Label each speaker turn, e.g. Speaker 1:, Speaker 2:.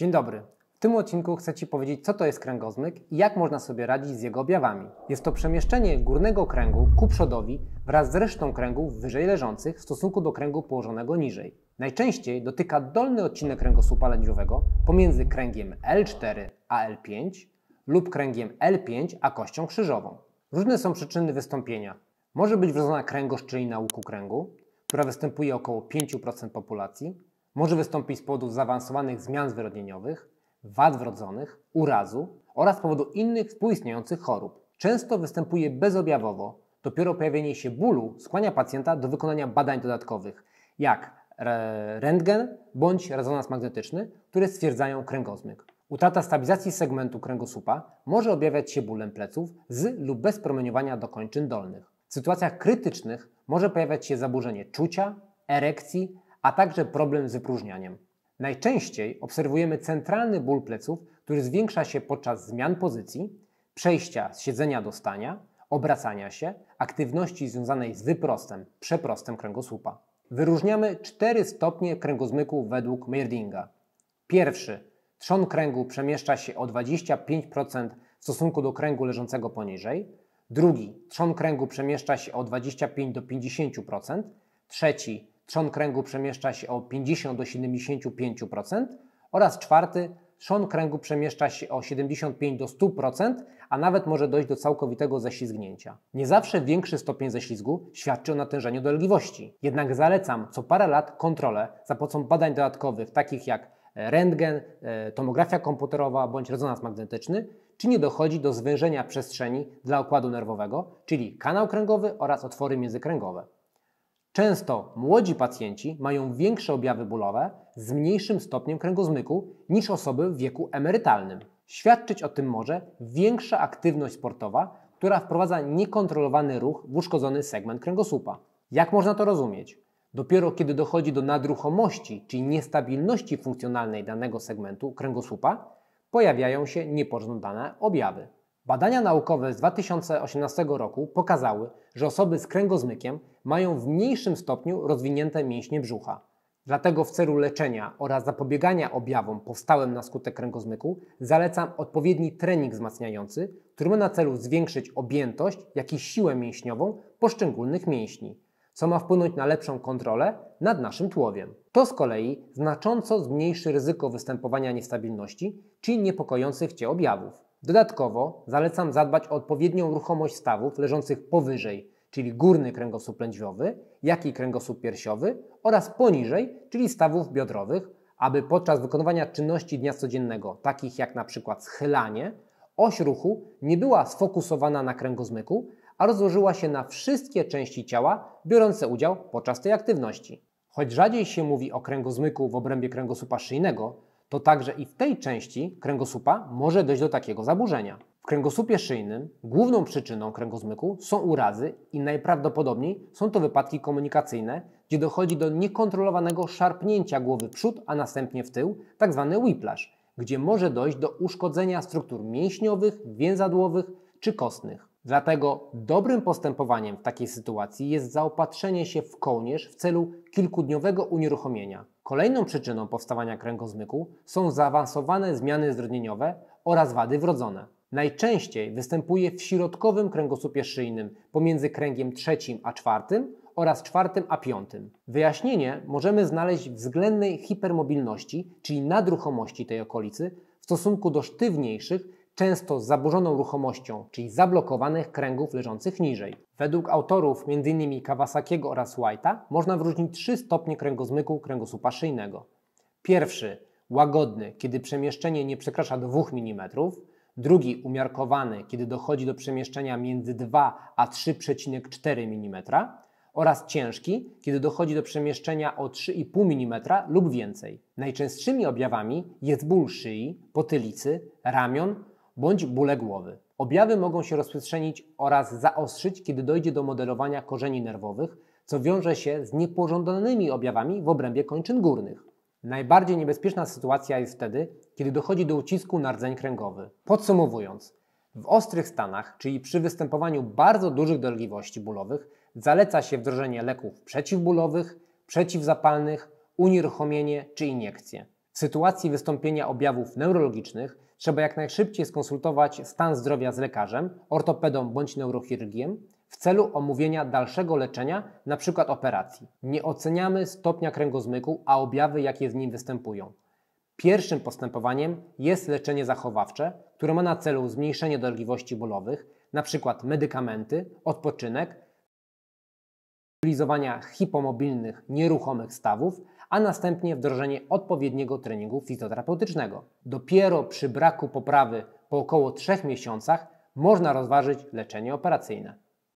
Speaker 1: Dzień dobry. W tym odcinku chcę Ci powiedzieć, co to jest kręgozmyk i jak można sobie radzić z jego objawami. Jest to przemieszczenie górnego kręgu ku przodowi wraz z resztą kręgów wyżej leżących w stosunku do kręgu położonego niżej. Najczęściej dotyka dolny odcinek kręgosłupa lędźwiowego pomiędzy kręgiem L4 a L5 lub kręgiem L5 a kością krzyżową. Różne są przyczyny wystąpienia. Może być wrodzona kręgoszczelina łuku kręgu, która występuje około 5% populacji, może wystąpić z powodu zaawansowanych zmian zwyrodnieniowych, wad wrodzonych, urazu oraz z powodu innych współistniejących chorób. Często występuje bezobjawowo. Dopiero pojawienie się bólu skłania pacjenta do wykonania badań dodatkowych, jak rentgen bądź rezonans magnetyczny, które stwierdzają kręgozmyk. Utrata stabilizacji segmentu kręgosłupa może objawiać się bólem pleców z lub bez promieniowania do kończyn dolnych. W sytuacjach krytycznych może pojawiać się zaburzenie czucia, erekcji, a także problem z wypróżnianiem. Najczęściej obserwujemy centralny ból pleców, który zwiększa się podczas zmian pozycji, przejścia z siedzenia do stania, obracania się, aktywności związanej z wyprostem, przeprostem kręgosłupa. Wyróżniamy cztery stopnie kręgozmyku według Meirdinga. Pierwszy trzon kręgu przemieszcza się o 25% w stosunku do kręgu leżącego poniżej. Drugi, trzon kręgu przemieszcza się o 25 do 50%. Trzeci, trzon kręgu przemieszcza się o 50 do 75% oraz czwarty trzon kręgu przemieszcza się o 75 do 100%, a nawet może dojść do całkowitego ześlizgnięcia. Nie zawsze większy stopień ześlizgu świadczy o natężeniu dolegliwości. Jednak zalecam co parę lat kontrolę za pomocą badań dodatkowych, takich jak e, rentgen, e, tomografia komputerowa bądź rezonans magnetyczny, czy nie dochodzi do zwężenia przestrzeni dla układu nerwowego, czyli kanał kręgowy oraz otwory międzykręgowe. Często młodzi pacjenci mają większe objawy bólowe z mniejszym stopniem kręgozmyku niż osoby w wieku emerytalnym. Świadczyć o tym może większa aktywność sportowa, która wprowadza niekontrolowany ruch w uszkodzony segment kręgosłupa. Jak można to rozumieć? Dopiero kiedy dochodzi do nadruchomości, czyli niestabilności funkcjonalnej danego segmentu kręgosłupa, pojawiają się niepożądane objawy. Badania naukowe z 2018 roku pokazały, że osoby z kręgozmykiem mają w mniejszym stopniu rozwinięte mięśnie brzucha. Dlatego w celu leczenia oraz zapobiegania objawom powstałym na skutek kręgozmyku zalecam odpowiedni trening wzmacniający, który ma na celu zwiększyć objętość, jak i siłę mięśniową poszczególnych mięśni, co ma wpłynąć na lepszą kontrolę nad naszym tłowiem. To z kolei znacząco zmniejszy ryzyko występowania niestabilności czy niepokojących Cię objawów. Dodatkowo zalecam zadbać o odpowiednią ruchomość stawów leżących powyżej, czyli górny kręgosłup lędźwiowy, jak i kręgosłup piersiowy oraz poniżej, czyli stawów biodrowych, aby podczas wykonywania czynności dnia codziennego, takich jak na przykład schylanie, oś ruchu nie była sfokusowana na kręgozmyku, a rozłożyła się na wszystkie części ciała biorące udział podczas tej aktywności. Choć rzadziej się mówi o kręgozmyku w obrębie kręgosłupa szyjnego, to także i w tej części kręgosłupa może dojść do takiego zaburzenia. W kręgosłupie szyjnym główną przyczyną kręgozmyku są urazy i najprawdopodobniej są to wypadki komunikacyjne, gdzie dochodzi do niekontrolowanego szarpnięcia głowy przód, a następnie w tył, tzw. Tak whiplash, gdzie może dojść do uszkodzenia struktur mięśniowych, więzadłowych czy kostnych. Dlatego dobrym postępowaniem w takiej sytuacji jest zaopatrzenie się w kołnierz w celu kilkudniowego unieruchomienia. Kolejną przyczyną powstawania kręgozmyku są zaawansowane zmiany zdrodnieniowe oraz wady wrodzone. Najczęściej występuje w środkowym kręgosłupie szyjnym pomiędzy kręgiem trzecim a czwartym oraz czwartym a piątym. Wyjaśnienie możemy znaleźć w względnej hipermobilności, czyli nadruchomości tej okolicy w stosunku do sztywniejszych często z zaburzoną ruchomością, czyli zablokowanych kręgów leżących niżej. Według autorów m.in. Kawasakiego oraz White'a można wyróżnić trzy stopnie kręgozmyku kręgosłupa szyjnego. Pierwszy łagodny, kiedy przemieszczenie nie przekracza 2 mm, drugi umiarkowany, kiedy dochodzi do przemieszczenia między 2 a 3,4 mm oraz ciężki, kiedy dochodzi do przemieszczenia o 3,5 mm lub więcej. Najczęstszymi objawami jest ból szyi, potylicy, ramion bądź bóle głowy. Objawy mogą się rozprzestrzenić oraz zaostrzyć, kiedy dojdzie do modelowania korzeni nerwowych, co wiąże się z niepożądanymi objawami w obrębie kończyn górnych. Najbardziej niebezpieczna sytuacja jest wtedy, kiedy dochodzi do ucisku na rdzeń kręgowy. Podsumowując, w ostrych stanach, czyli przy występowaniu bardzo dużych dolegliwości bólowych, zaleca się wdrożenie leków przeciwbólowych, przeciwzapalnych, unieruchomienie czy iniekcje. W sytuacji wystąpienia objawów neurologicznych trzeba jak najszybciej skonsultować stan zdrowia z lekarzem, ortopedą bądź neurochirurgiem w celu omówienia dalszego leczenia, np. operacji. Nie oceniamy stopnia kręgozmyku, a objawy, jakie z nim występują. Pierwszym postępowaniem jest leczenie zachowawcze, które ma na celu zmniejszenie dolegliwości bólowych, np. medykamenty, odpoczynek utylizowania hipomobilnych, nieruchomych stawów, a następnie wdrożenie odpowiedniego treningu fizjoterapeutycznego. Dopiero przy braku poprawy po około 3 miesiącach można rozważyć leczenie operacyjne.